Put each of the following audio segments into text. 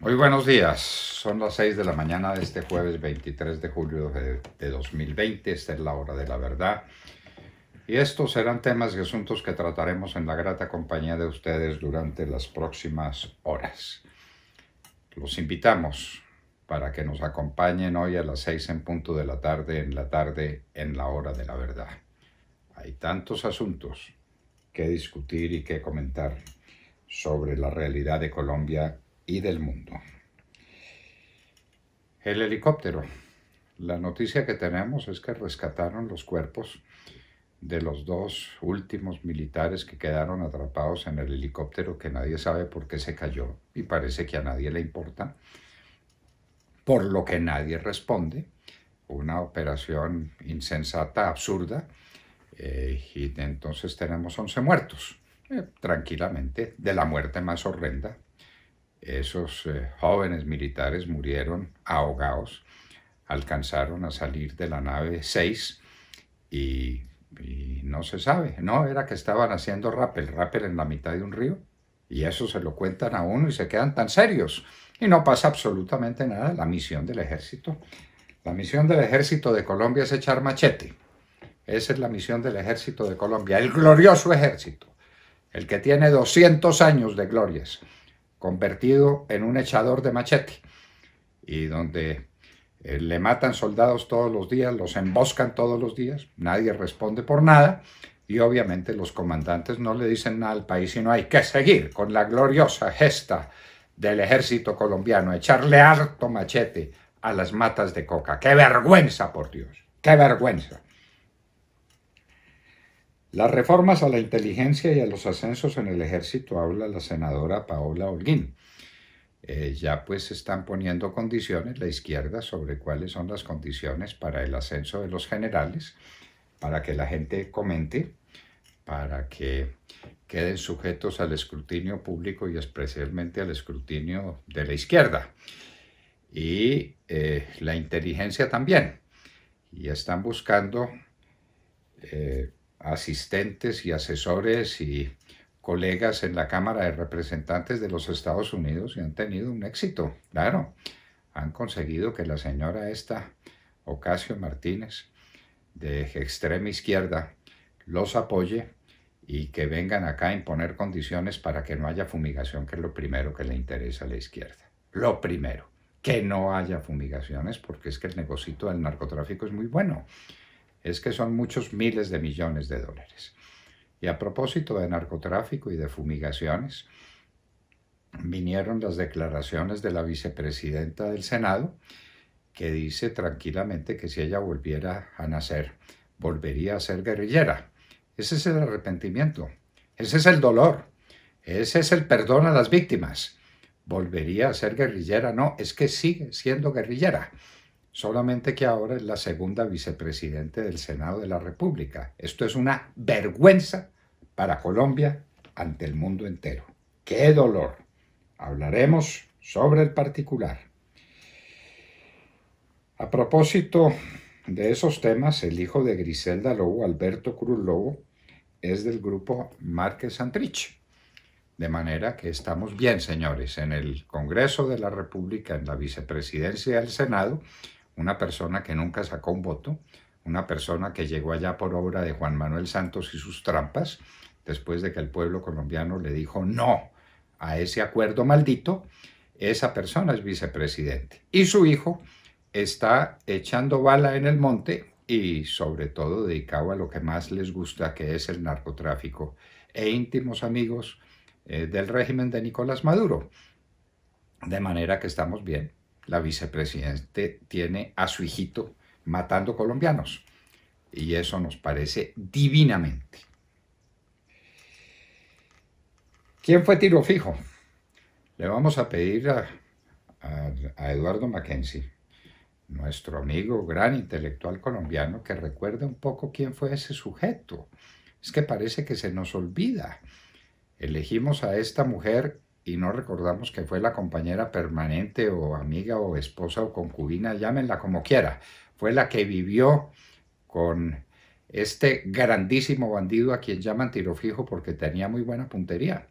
Muy buenos días, son las 6 de la mañana de este jueves 23 de julio de, 2020, esta es la hora de la verdad. Y estos serán temas y asuntos que trataremos en la grata compañía de ustedes durante las próximas horas. Los invitamos para que nos acompañen hoy a las 6 en punto de la tarde, en la tarde, en la hora de la verdad. Hay tantos asuntos que discutir y que comentar sobre la realidad de Colombia y del mundo. El helicóptero. La noticia que tenemos es que rescataron los cuerpos de los dos últimos militares que quedaron atrapados en el helicóptero que nadie sabe por qué se cayó y parece que a nadie le importa, por lo que nadie responde. Una operación insensata, absurda, eh, y entonces tenemos 11 muertos, eh, tranquilamente, de la muerte más horrenda esos eh, jóvenes militares murieron ahogados, alcanzaron a salir de la nave 6 y, no se sabe, no, era que estaban haciendo rappel, rappel en la mitad de un río y eso se lo cuentan a uno y se quedan tan serios y no pasa absolutamente nada, la misión del ejército. La misión del ejército de Colombia es echar machete. Esa es la misión del ejército de Colombia, el glorioso ejército, el que tiene 200 años de glorias convertido en un echador de machete y donde eh, le matan soldados todos los días, los emboscan todos los días, nadie responde por nada y obviamente los comandantes no le dicen nada al país sino hay que seguir con la gloriosa gesta del ejército colombiano, echarle harto machete a las matas de coca. ¡Qué vergüenza, por Dios! ¡Qué vergüenza! Las reformas a la inteligencia y a los ascensos en el ejército habla la senadora Paola Holguín. Eh, ya pues están poniendo condiciones la izquierda sobre cuáles son las condiciones para el ascenso de los generales, para que la gente comente, para que queden sujetos al escrutinio público y especialmente al escrutinio de la izquierda. Y eh, la inteligencia también. Y están buscando... Eh, asistentes y asesores y colegas en la Cámara de Representantes de los Estados Unidos y han tenido un éxito, claro. Han conseguido que la señora esta, Ocasio Martínez, de extrema izquierda, los apoye y que vengan acá a imponer condiciones para que no haya fumigación, que es lo primero que le interesa a la izquierda. Lo primero, que no haya fumigaciones, porque es que el negocito del narcotráfico es muy bueno. Es que son muchos miles de millones de dólares. Y a propósito de narcotráfico y de fumigaciones, vinieron las declaraciones de la vicepresidenta del Senado, que dice tranquilamente que si ella volviera a nacer, volvería a ser guerrillera. Ese es el arrepentimiento, ese es el dolor, ese es el perdón a las víctimas. Volvería a ser guerrillera, no, es que sigue siendo guerrillera solamente que ahora es la segunda vicepresidente del Senado de la República. Esto es una vergüenza para Colombia ante el mundo entero. ¡Qué dolor! Hablaremos sobre el particular. A propósito de esos temas, el hijo de Griselda Lobo, Alberto Cruz Lobo, es del grupo Márquez Santrich. De manera que estamos bien, señores, en el Congreso de la República, en la vicepresidencia del Senado, una persona que nunca sacó un voto, una persona que llegó allá por obra de Juan Manuel Santos y sus trampas, después de que el pueblo colombiano le dijo no a ese acuerdo maldito, esa persona es vicepresidente. Y su hijo está echando bala en el monte y sobre todo dedicado a lo que más les gusta, que es el narcotráfico, e íntimos amigos eh, del régimen de Nicolás Maduro. De manera que estamos bien la vicepresidente tiene a su hijito matando colombianos. Y eso nos parece divinamente. ¿Quién fue tiro fijo? Le vamos a pedir a, Eduardo Mackenzie, nuestro amigo, gran intelectual colombiano, que recuerde un poco quién fue ese sujeto. Es que parece que se nos olvida. Elegimos a esta mujer y no recordamos que fue la compañera permanente o amiga o esposa o concubina, llámenla como quiera, fue la que vivió con este grandísimo bandido a quien llaman tiro fijo porque tenía muy buena puntería.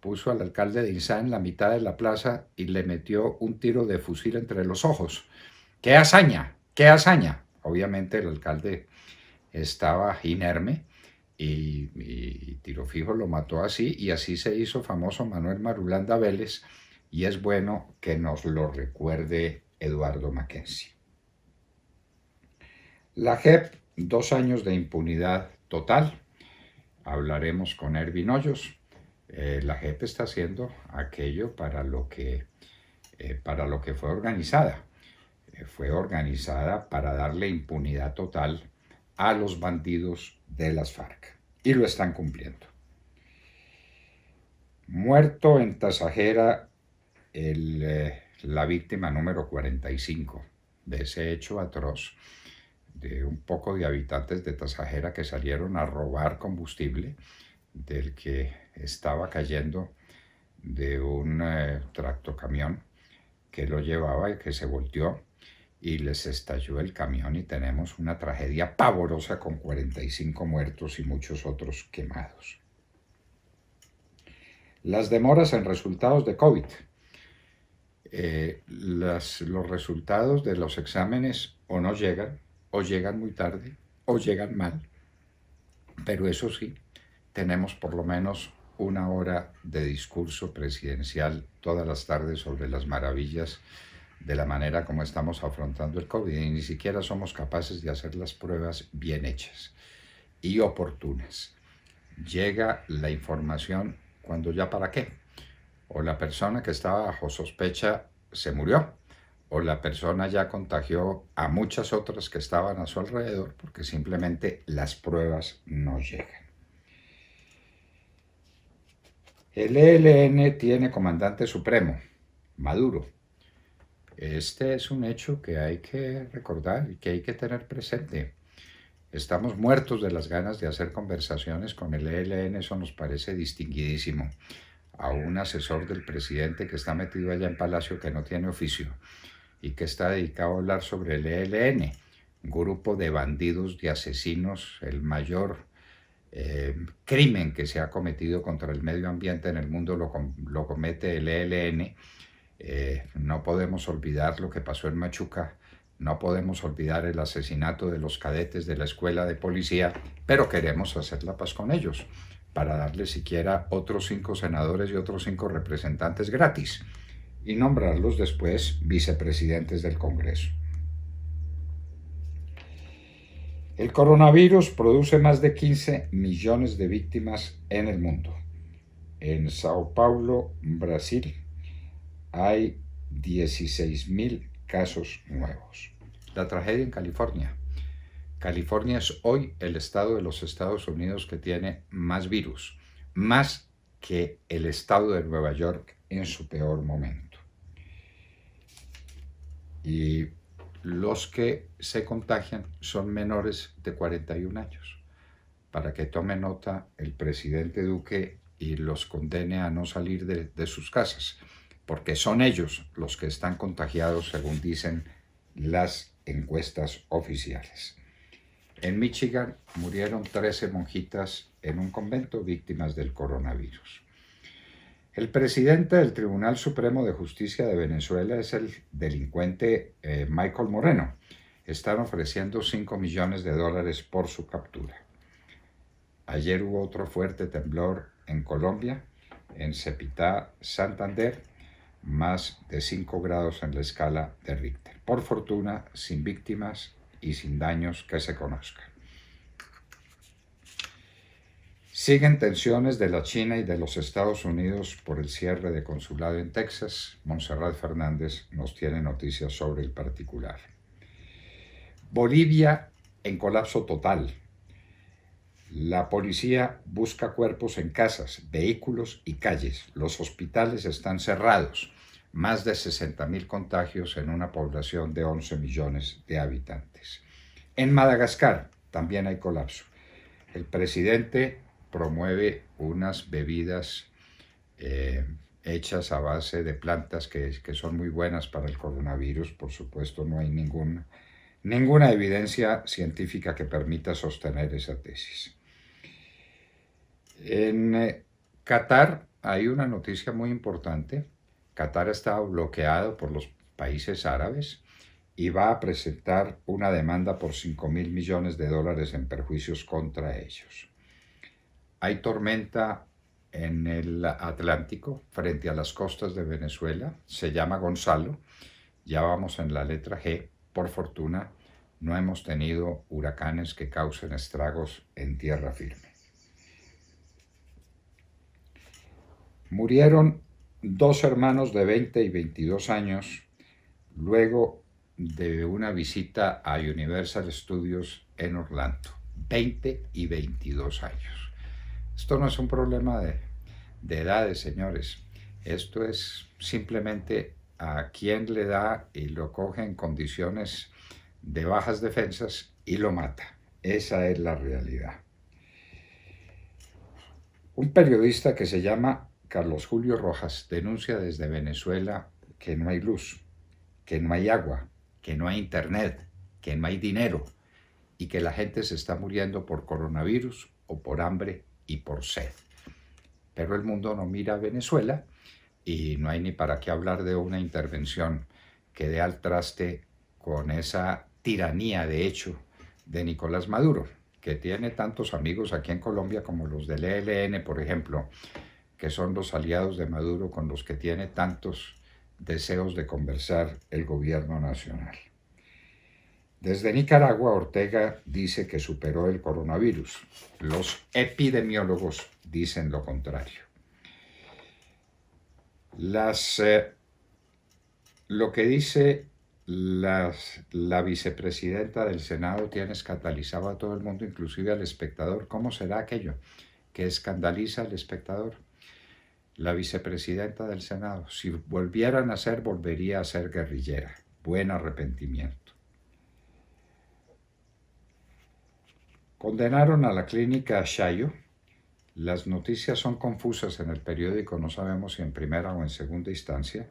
Puso al alcalde de Insán en la mitad de la plaza y le metió un tiro de fusil entre los ojos. ¡Qué hazaña! ¡Qué hazaña! Obviamente el alcalde estaba inerme y, Tirofijo tiro fijo lo mató así y así se hizo famoso Manuel Marulanda Vélez y es bueno que nos lo recuerde Eduardo Mackenzie. La JEP, dos años de impunidad total. Hablaremos con Ervin Hoyos. Eh, la JEP está haciendo aquello para lo que, eh, para lo que fue organizada. Eh, fue organizada para darle impunidad total a los bandidos de las FARC. Y lo están cumpliendo. Muerto en Tasajera eh, la víctima número 45 de ese hecho atroz de un poco de habitantes de Tasajera que salieron a robar combustible del que estaba cayendo de un eh, tractocamión que lo llevaba y que se volteó y les estalló el camión y tenemos una tragedia pavorosa con 45 muertos y muchos otros quemados. Las demoras en resultados de COVID. Eh, los resultados de los exámenes o no llegan, o llegan muy tarde, o llegan mal. Pero eso sí, tenemos por lo menos una hora de discurso presidencial todas las tardes sobre las maravillas de la manera como estamos afrontando el COVID y ni siquiera somos capaces de hacer las pruebas bien hechas y oportunas. Llega la información cuando ya para qué. O la persona que estaba bajo sospecha se murió, o la persona ya contagió a muchas otras que estaban a su alrededor porque simplemente las pruebas no llegan. El ELN tiene comandante supremo, Maduro, este es un hecho que hay que recordar y que hay que tener presente. Estamos muertos de las ganas de hacer conversaciones con el ELN, eso nos parece distinguidísimo. A un asesor del presidente que está metido allá en Palacio que no tiene oficio y que está dedicado a hablar sobre el ELN, grupo de bandidos, de asesinos, el mayor eh, crimen que se ha cometido contra el medio ambiente en el mundo lo, lo comete el ELN eh, no podemos olvidar lo que pasó en Machuca, no podemos olvidar el asesinato de los cadetes de la escuela de policía, pero queremos hacer la paz con ellos para darles siquiera otros cinco senadores y otros cinco representantes gratis y nombrarlos después vicepresidentes del Congreso. El coronavirus produce más de 15 millones de víctimas en el mundo. En Sao Paulo, Brasil, hay 16.000 casos nuevos. La tragedia en California. California es hoy el estado de los Estados Unidos que tiene más virus, más que el estado de Nueva York en su peor momento. Y los que se contagian son menores de 41 años. Para que tome nota el presidente Duque y los condene a no salir de, de sus casas porque son ellos los que están contagiados, según dicen las encuestas oficiales. En Michigan murieron 13 monjitas en un convento víctimas del coronavirus. El presidente del Tribunal Supremo de Justicia de Venezuela es el delincuente eh, Michael Moreno. Están ofreciendo 5 millones de dólares por su captura. Ayer hubo otro fuerte temblor en Colombia, en Cepitá, Santander, más de 5 grados en la escala de Richter. Por fortuna, sin víctimas y sin daños que se conozcan. Siguen tensiones de la China y de los Estados Unidos por el cierre de consulado en Texas. Monserrat Fernández nos tiene noticias sobre el particular. Bolivia en colapso total. La policía busca cuerpos en casas, vehículos y calles. Los hospitales están cerrados más de 60.000 contagios en una población de 11 millones de habitantes. En Madagascar también hay colapso. El presidente promueve unas bebidas eh, hechas a base de plantas que, son muy buenas para el coronavirus. Por supuesto, no hay ninguna evidencia científica que permita sostener esa tesis. En eh, Qatar hay una noticia muy importante Qatar está bloqueado por los países árabes y va a presentar una demanda por 5 mil millones de dólares en perjuicios contra ellos. Hay tormenta en el Atlántico frente a las costas de Venezuela, se llama Gonzalo, ya vamos en la letra G, por fortuna no hemos tenido huracanes que causen estragos en tierra firme. Murieron dos hermanos de 20 y 22 años, luego de una visita a Universal Studios en Orlando. 20 y 22 años. Esto no es un problema de, de edades, señores. Esto es simplemente a quien le da y lo coge en condiciones de bajas defensas y lo mata. Esa es la realidad. Un periodista que se llama Carlos Julio Rojas denuncia desde Venezuela que no hay luz, que no hay agua, que no hay internet, que no hay dinero y que la gente se está muriendo por coronavirus o por hambre y por sed. Pero el mundo no mira a Venezuela y no hay ni para qué hablar de una intervención que dé al traste con esa tiranía de hecho de Nicolás Maduro, que tiene tantos amigos aquí en Colombia como los del ELN, por ejemplo, que son los aliados de Maduro con los que tiene tantos deseos de conversar el gobierno nacional. Desde Nicaragua, Ortega dice que superó el coronavirus. Los epidemiólogos dicen lo contrario. Las, eh, lo que dice las, la vicepresidenta del Senado tiene escandalizado a todo el mundo, inclusive al espectador. ¿Cómo será aquello que escandaliza al espectador? la vicepresidenta del Senado, si volvieran a ser, volvería a ser guerrillera. Buen arrepentimiento. Condenaron a la clínica Shayo. Las noticias son confusas en el periódico, no sabemos si en primera o en segunda instancia,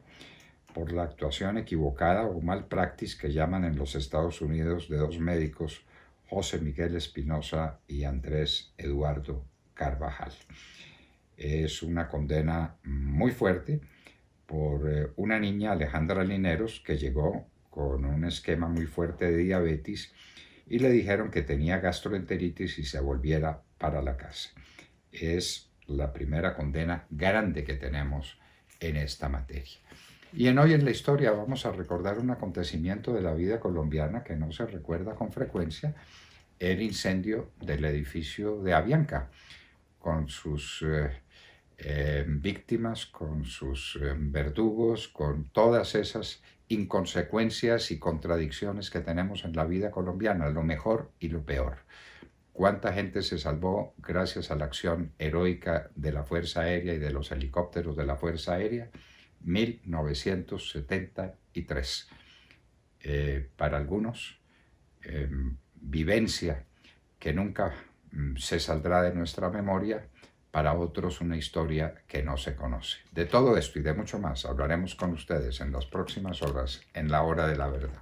por la actuación equivocada o mal practice que llaman en los Estados Unidos de dos médicos, José Miguel Espinosa y Andrés Eduardo Carvajal es una condena muy fuerte por eh, una niña, Alejandra Lineros, que llegó con un esquema muy fuerte de diabetes y le dijeron que tenía gastroenteritis y se volviera para la casa. Es la primera condena grande que tenemos en esta materia. Y en Hoy en la Historia vamos a recordar un acontecimiento de la vida colombiana que no se recuerda con frecuencia, el incendio del edificio de Avianca, con sus eh, Em, víctimas, con sus em, verdugos, con todas esas inconsecuencias y contradicciones que tenemos en la vida colombiana, lo mejor y lo peor. ¿Cuánta gente se salvó gracias a la acción heroica de la Fuerza Aérea y de los helicópteros de la Fuerza Aérea? 1973. Eh, para algunos, em, vivencia que nunca mm, se saldrá de nuestra memoria para otros una historia que no se conoce. De todo esto y de mucho más hablaremos con ustedes en las próximas horas en la hora de la verdad.